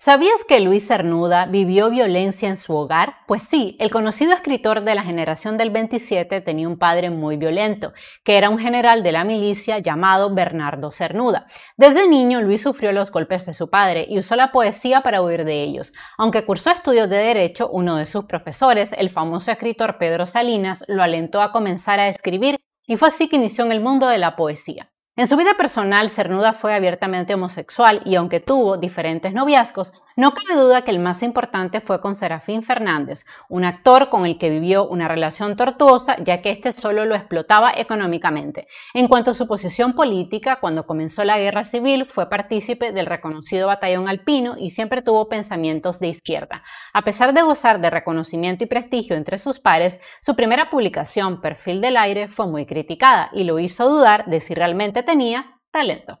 ¿Sabías que Luis Cernuda vivió violencia en su hogar? Pues sí, el conocido escritor de la generación del 27 tenía un padre muy violento, que era un general de la milicia llamado Bernardo Cernuda. Desde niño, Luis sufrió los golpes de su padre y usó la poesía para huir de ellos. Aunque cursó estudios de derecho, uno de sus profesores, el famoso escritor Pedro Salinas, lo alentó a comenzar a escribir y fue así que inició en el mundo de la poesía. En su vida personal, Cernuda fue abiertamente homosexual y aunque tuvo diferentes noviazgos, no cabe duda que el más importante fue con Serafín Fernández, un actor con el que vivió una relación tortuosa, ya que este solo lo explotaba económicamente. En cuanto a su posición política, cuando comenzó la guerra civil fue partícipe del reconocido batallón alpino y siempre tuvo pensamientos de izquierda. A pesar de gozar de reconocimiento y prestigio entre sus pares, su primera publicación, Perfil del Aire, fue muy criticada y lo hizo dudar de si realmente tenía talento.